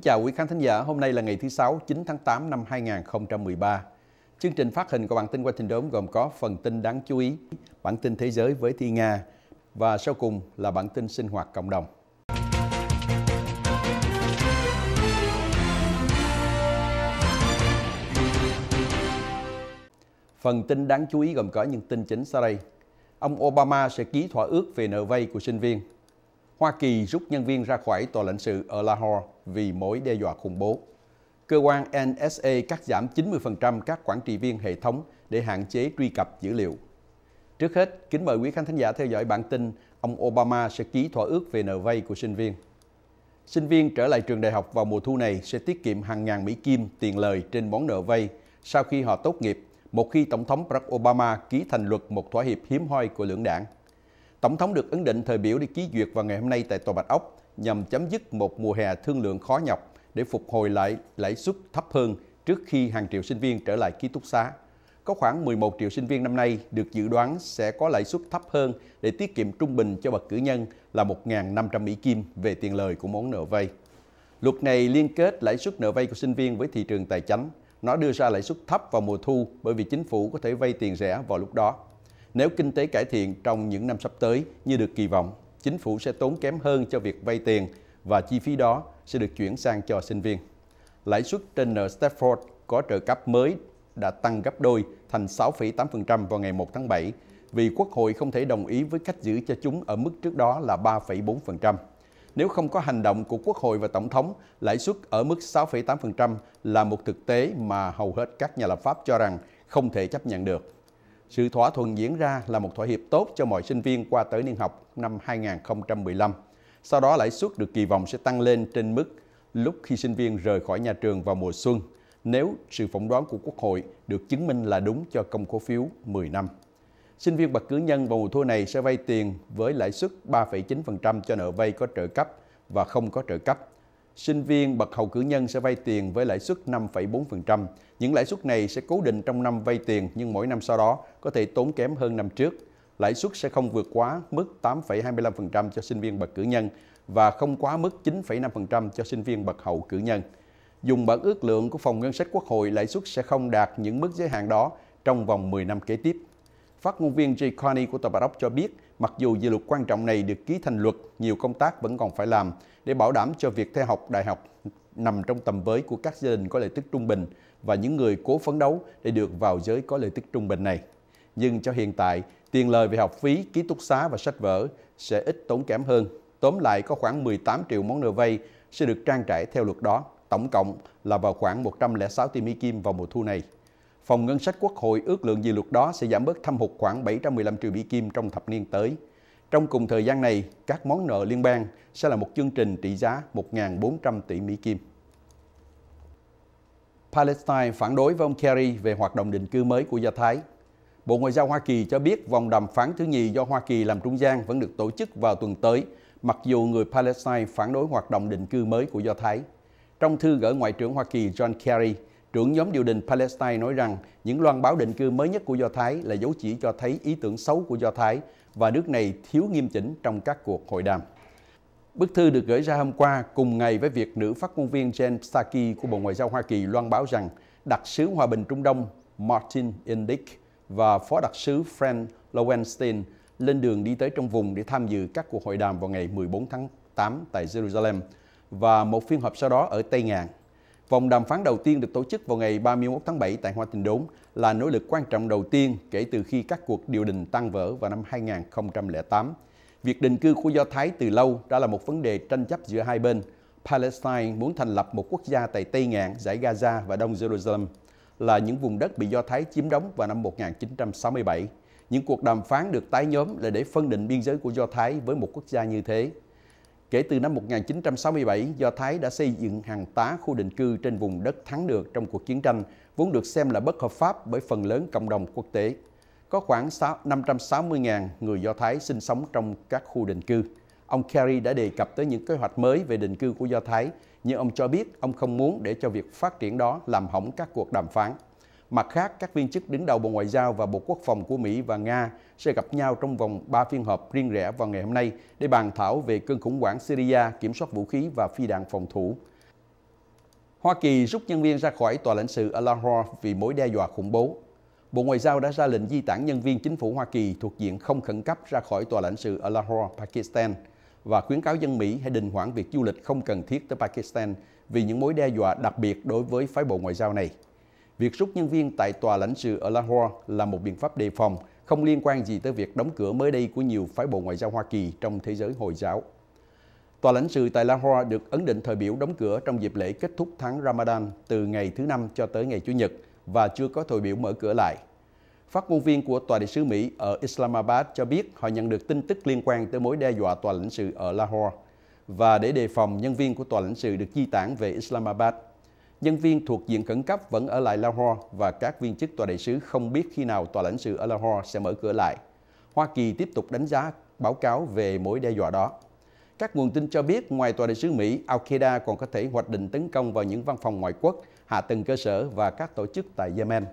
chào quý khán thính giả, hôm nay là ngày thứ Sáu, 9 tháng 8 năm 2013. Chương trình phát hình của bản tin qua trình đốm gồm có phần tin đáng chú ý, bản tin thế giới với Thi Nga và sau cùng là bản tin sinh hoạt cộng đồng. Phần tin đáng chú ý gồm có những tin chính sau đây. Ông Obama sẽ ký thỏa ước về nợ vay của sinh viên – Hoa Kỳ rút nhân viên ra khỏi tòa lãnh sự ở Lahore vì mối đe dọa khủng bố. Cơ quan NSA cắt giảm 90% các quản trị viên hệ thống để hạn chế truy cập dữ liệu. Trước hết, kính mời quý khán thính giả theo dõi bản tin ông Obama sẽ ký thỏa ước về nợ vay của sinh viên. Sinh viên trở lại trường đại học vào mùa thu này sẽ tiết kiệm hàng ngàn Mỹ Kim tiền lời trên món nợ vay sau khi họ tốt nghiệp, một khi Tổng thống Barack Obama ký thành luật một thỏa hiệp hiếm hoi của lưỡng đảng. Tổng thống được ấn định thời biểu để ký duyệt vào ngày hôm nay tại Tòa Bạch Ốc nhằm chấm dứt một mùa hè thương lượng khó nhọc để phục hồi lại lãi suất thấp hơn trước khi hàng triệu sinh viên trở lại ký túc xá. Có khoảng 11 triệu sinh viên năm nay được dự đoán sẽ có lãi suất thấp hơn để tiết kiệm trung bình cho bậc cử nhân là 1.500 Mỹ Kim về tiền lời của món nợ vay. Luật này liên kết lãi suất nợ vay của sinh viên với thị trường tài chính. Nó đưa ra lãi suất thấp vào mùa thu bởi vì chính phủ có thể vay tiền rẻ vào lúc đó. Nếu kinh tế cải thiện trong những năm sắp tới như được kỳ vọng, chính phủ sẽ tốn kém hơn cho việc vay tiền và chi phí đó sẽ được chuyển sang cho sinh viên. Lãi suất trên nợ Stafford có trợ cấp mới đã tăng gấp đôi thành 6,8% vào ngày 1 tháng 7 vì Quốc hội không thể đồng ý với cách giữ cho chúng ở mức trước đó là 3,4%. Nếu không có hành động của Quốc hội và Tổng thống, lãi suất ở mức 6,8% là một thực tế mà hầu hết các nhà lập pháp cho rằng không thể chấp nhận được sự thỏa thuận diễn ra là một thỏa hiệp tốt cho mọi sinh viên qua tới niên học năm 2015. Sau đó lãi suất được kỳ vọng sẽ tăng lên trên mức lúc khi sinh viên rời khỏi nhà trường vào mùa xuân nếu sự phỏng đoán của Quốc hội được chứng minh là đúng cho công cổ phiếu 10 năm. Sinh viên bậc cử nhân vào mùa thu này sẽ vay tiền với lãi suất 3,9% cho nợ vay có trợ cấp và không có trợ cấp – sinh viên bậc hậu cử nhân sẽ vay tiền với lãi suất 5,4%. Những lãi suất này sẽ cố định trong năm vay tiền nhưng mỗi năm sau đó có thể tốn kém hơn năm trước. Lãi suất sẽ không vượt quá mức 8,25% cho sinh viên bậc cử nhân và không quá mức 9,5% cho sinh viên bậc hậu cử nhân. Dùng bản ước lượng của Phòng Ngân sách Quốc hội, lãi suất sẽ không đạt những mức giới hạn đó trong vòng 10 năm kế tiếp. Phát ngôn viên Jay Carney của Tòa Bà Đốc cho biết, Mặc dù dự luật quan trọng này được ký thành luật, nhiều công tác vẫn còn phải làm để bảo đảm cho việc theo học đại học nằm trong tầm với của các gia đình có lợi tức trung bình và những người cố phấn đấu để được vào giới có lợi tức trung bình này. Nhưng cho hiện tại, tiền lời về học phí, ký túc xá và sách vở sẽ ít tốn kém hơn. Tóm lại có khoảng 18 triệu món nợ vay sẽ được trang trải theo luật đó, tổng cộng là vào khoảng 106 tỷ Mỹ Kim vào mùa thu này. Phòng Ngân sách Quốc hội ước lượng dự luật đó sẽ giảm bớt thâm hụt khoảng 715 triệu Mỹ Kim trong thập niên tới. Trong cùng thời gian này, các món nợ liên bang sẽ là một chương trình trị giá 1.400 tỷ Mỹ Kim. Palestine phản đối với ông Kerry về hoạt động định cư mới của Do Thái. Bộ Ngoại giao Hoa Kỳ cho biết vòng đàm phán thứ nhì do Hoa Kỳ làm trung gian vẫn được tổ chức vào tuần tới, mặc dù người Palestine phản đối hoạt động định cư mới của Do Thái. Trong thư gửi Ngoại trưởng Hoa Kỳ John Kerry, trưởng nhóm điều đình Palestine nói rằng những loan báo định cư mới nhất của Do Thái là dấu chỉ cho thấy ý tưởng xấu của Do Thái và nước này thiếu nghiêm chỉnh trong các cuộc hội đàm. Bức thư được gửi ra hôm qua cùng ngày với việc nữ phát ngôn viên Jen Psaki của Bộ Ngoại giao Hoa Kỳ loan báo rằng đặc sứ hòa bình Trung Đông Martin Indyk và phó đặc sứ Frank Lowenstein lên đường đi tới trong vùng để tham dự các cuộc hội đàm vào ngày 14 tháng 8 tại Jerusalem và một phiên họp sau đó ở Tây Ngàn. Vòng đàm phán đầu tiên được tổ chức vào ngày 31 tháng 7 tại Hoa Tình Đốn là nỗ lực quan trọng đầu tiên kể từ khi các cuộc điều đình tan vỡ vào năm 2008. Việc định cư của Do Thái từ lâu đã là một vấn đề tranh chấp giữa hai bên. Palestine muốn thành lập một quốc gia tại Tây Ngạn, giải Gaza và Đông Jerusalem, là những vùng đất bị Do Thái chiếm đóng vào năm 1967. Những cuộc đàm phán được tái nhóm là để phân định biên giới của Do Thái với một quốc gia như thế. Kể từ năm 1967, Do Thái đã xây dựng hàng tá khu định cư trên vùng đất thắng được trong cuộc chiến tranh, vốn được xem là bất hợp pháp bởi phần lớn cộng đồng quốc tế. Có khoảng 560.000 người Do Thái sinh sống trong các khu định cư. Ông Kerry đã đề cập tới những kế hoạch mới về định cư của Do Thái, nhưng ông cho biết ông không muốn để cho việc phát triển đó làm hỏng các cuộc đàm phán. Mặt khác, các viên chức đứng đầu Bộ Ngoại giao và Bộ Quốc phòng của Mỹ và Nga sẽ gặp nhau trong vòng 3 phiên họp riêng rẽ vào ngày hôm nay để bàn thảo về cơn khủng hoảng Syria, kiểm soát vũ khí và phi đạn phòng thủ. Hoa Kỳ rút nhân viên ra khỏi tòa lãnh sự ở Lahore vì mối đe dọa khủng bố. Bộ Ngoại giao đã ra lệnh di tản nhân viên chính phủ Hoa Kỳ thuộc diện không khẩn cấp ra khỏi tòa lãnh sự ở Lahore, Pakistan và khuyến cáo dân Mỹ hãy đình hoãn việc du lịch không cần thiết tới Pakistan vì những mối đe dọa đặc biệt đối với phái bộ ngoại giao này. Việc rút nhân viên tại tòa lãnh sự ở Lahore là một biện pháp đề phòng, không liên quan gì tới việc đóng cửa mới đây của nhiều phái bộ ngoại giao Hoa Kỳ trong thế giới Hồi giáo. Tòa lãnh sự tại Lahore được ấn định thời biểu đóng cửa trong dịp lễ kết thúc tháng Ramadan từ ngày thứ Năm cho tới ngày Chủ nhật và chưa có thời biểu mở cửa lại. Phát ngôn viên của Tòa đại sứ Mỹ ở Islamabad cho biết họ nhận được tin tức liên quan tới mối đe dọa tòa lãnh sự ở Lahore và để đề phòng nhân viên của tòa lãnh sự được di tản về Islamabad nhân viên thuộc diện khẩn cấp vẫn ở lại Lahore và các viên chức tòa đại sứ không biết khi nào tòa lãnh sự ở Lahore sẽ mở cửa lại. Hoa Kỳ tiếp tục đánh giá báo cáo về mối đe dọa đó. Các nguồn tin cho biết, ngoài tòa đại sứ Mỹ, Al-Qaeda còn có thể hoạch định tấn công vào những văn phòng ngoại quốc, hạ tầng cơ sở và các tổ chức tại Yemen.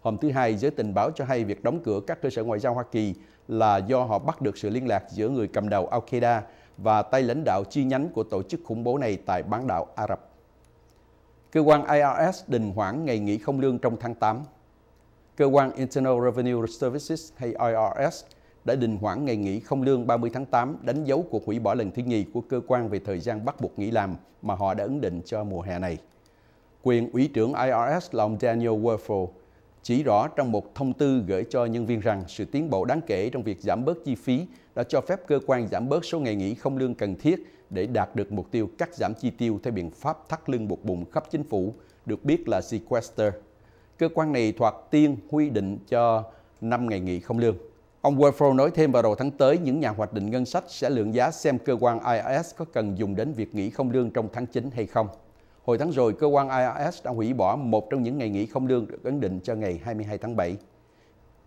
Hôm thứ Hai, giới tình báo cho hay việc đóng cửa các cơ sở ngoại giao Hoa Kỳ là do họ bắt được sự liên lạc giữa người cầm đầu Al-Qaeda và tay lãnh đạo chi nhánh của tổ chức khủng bố này tại bán đảo Ả Rập. Cơ quan IRS đình hoãn ngày nghỉ không lương trong tháng 8. Cơ quan Internal Revenue Services hay IRS đã đình hoãn ngày nghỉ không lương 30 tháng 8 đánh dấu cuộc hủy bỏ lần thứ nhì của cơ quan về thời gian bắt buộc nghỉ làm mà họ đã ấn định cho mùa hè này. Quyền Ủy trưởng IRS là ông Daniel Werfel chỉ rõ trong một thông tư gửi cho nhân viên rằng sự tiến bộ đáng kể trong việc giảm bớt chi phí đã cho phép cơ quan giảm bớt số ngày nghỉ không lương cần thiết để đạt được mục tiêu cắt giảm chi tiêu theo biện pháp thắt lưng buộc bụng khắp chính phủ, được biết là sequester. Cơ quan này thoạt tiên quy định cho 5 ngày nghỉ không lương. Ông Werfel nói thêm vào đầu tháng tới, những nhà hoạch định ngân sách sẽ lượng giá xem cơ quan IRS có cần dùng đến việc nghỉ không lương trong tháng 9 hay không. Hồi tháng rồi, cơ quan IRS đã hủy bỏ một trong những ngày nghỉ không lương được ấn định cho ngày 22 tháng 7.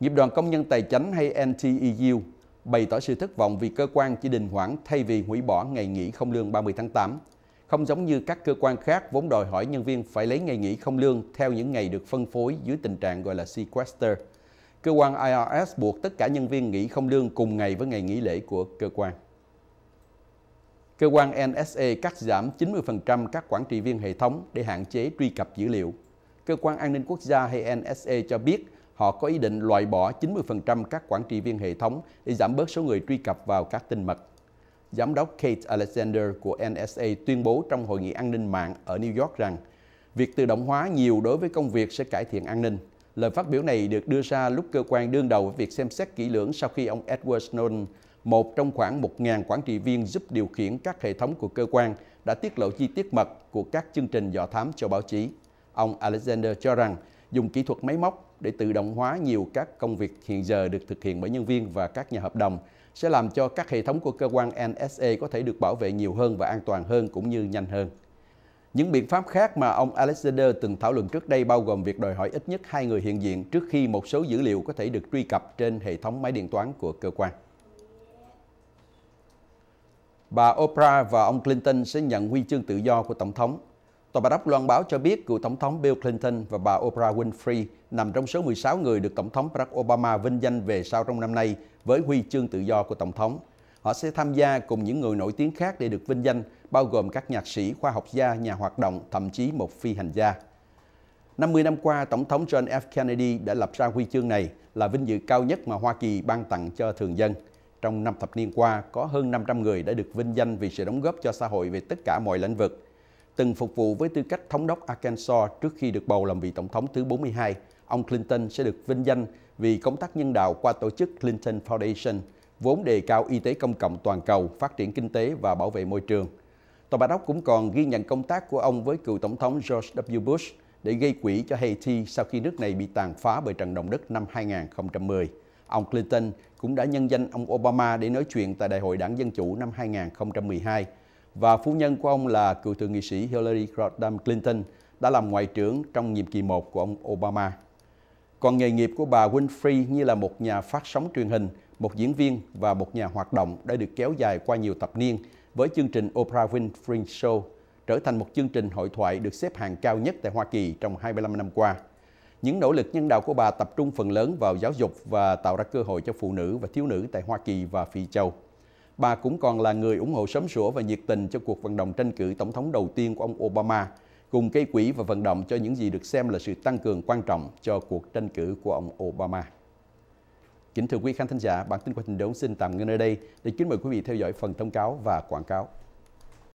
Nghiệp đoàn Công nhân Tài chánh hay NTEU bày tỏ sự thất vọng vì cơ quan chỉ đình hoãn thay vì hủy bỏ ngày nghỉ không lương 30 tháng 8. Không giống như các cơ quan khác vốn đòi hỏi nhân viên phải lấy ngày nghỉ không lương theo những ngày được phân phối dưới tình trạng gọi là sequester. Cơ quan IRS buộc tất cả nhân viên nghỉ không lương cùng ngày với ngày nghỉ lễ của cơ quan. Cơ quan NSA cắt giảm 90% các quản trị viên hệ thống để hạn chế truy cập dữ liệu. Cơ quan an ninh quốc gia hay NSA cho biết họ có ý định loại bỏ 90% các quản trị viên hệ thống để giảm bớt số người truy cập vào các tin mật. Giám đốc Kate Alexander của NSA tuyên bố trong hội nghị an ninh mạng ở New York rằng việc tự động hóa nhiều đối với công việc sẽ cải thiện an ninh. Lời phát biểu này được đưa ra lúc cơ quan đương đầu với việc xem xét kỹ lưỡng sau khi ông Edward Snowden một trong khoảng 1.000 quản trị viên giúp điều khiển các hệ thống của cơ quan, đã tiết lộ chi tiết mật của các chương trình dò thám cho báo chí. Ông Alexander cho rằng, dùng kỹ thuật máy móc để tự động hóa nhiều các công việc hiện giờ được thực hiện bởi nhân viên và các nhà hợp đồng sẽ làm cho các hệ thống của cơ quan NSA có thể được bảo vệ nhiều hơn và an toàn hơn cũng như nhanh hơn. Những biện pháp khác mà ông Alexander từng thảo luận trước đây bao gồm việc đòi hỏi ít nhất hai người hiện diện trước khi một số dữ liệu có thể được truy cập trên hệ thống máy điện toán của cơ quan. Bà Oprah và ông Clinton sẽ nhận huy chương tự do của Tổng thống. Tòa Bạch Ốc loan báo cho biết cựu Tổng thống Bill Clinton và bà Oprah Winfrey nằm trong số 16 người được Tổng thống Barack Obama vinh danh về sau trong năm nay với huy chương tự do của Tổng thống. Họ sẽ tham gia cùng những người nổi tiếng khác để được vinh danh, bao gồm các nhạc sĩ, khoa học gia, nhà hoạt động, thậm chí một phi hành gia. 50 năm qua, Tổng thống John F. Kennedy đã lập ra huy chương này là vinh dự cao nhất mà Hoa Kỳ ban tặng cho thường dân. Trong năm thập niên qua, có hơn 500 người đã được vinh danh vì sự đóng góp cho xã hội về tất cả mọi lĩnh vực. Từng phục vụ với tư cách thống đốc Arkansas trước khi được bầu làm vị tổng thống thứ 42, ông Clinton sẽ được vinh danh vì công tác nhân đạo qua tổ chức Clinton Foundation, vốn đề cao y tế công cộng toàn cầu, phát triển kinh tế và bảo vệ môi trường. Tòa Bạch Ốc cũng còn ghi nhận công tác của ông với cựu Tổng thống George W. Bush để gây quỹ cho Haiti sau khi nước này bị tàn phá bởi trận động đất năm 2010 ông Clinton cũng đã nhân danh ông Obama để nói chuyện tại Đại hội Đảng Dân Chủ năm 2012. Và phu nhân của ông là cựu thượng nghị sĩ Hillary Rodham Clinton đã làm ngoại trưởng trong nhiệm kỳ 1 của ông Obama. Còn nghề nghiệp của bà Winfrey như là một nhà phát sóng truyền hình, một diễn viên và một nhà hoạt động đã được kéo dài qua nhiều thập niên với chương trình Oprah Winfrey Show trở thành một chương trình hội thoại được xếp hạng cao nhất tại Hoa Kỳ trong 25 năm qua. Những nỗ lực nhân đạo của bà tập trung phần lớn vào giáo dục và tạo ra cơ hội cho phụ nữ và thiếu nữ tại Hoa Kỳ và Phi Châu. Bà cũng còn là người ủng hộ sớm sủa và nhiệt tình cho cuộc vận động tranh cử tổng thống đầu tiên của ông Obama, cùng gây quỹ và vận động cho những gì được xem là sự tăng cường quan trọng cho cuộc tranh cử của ông Obama. Kính thưa quý khán thính giả, bản tin của tình đấu xin tạm ngưng ở đây để kính mời quý vị theo dõi phần thông cáo và quảng cáo.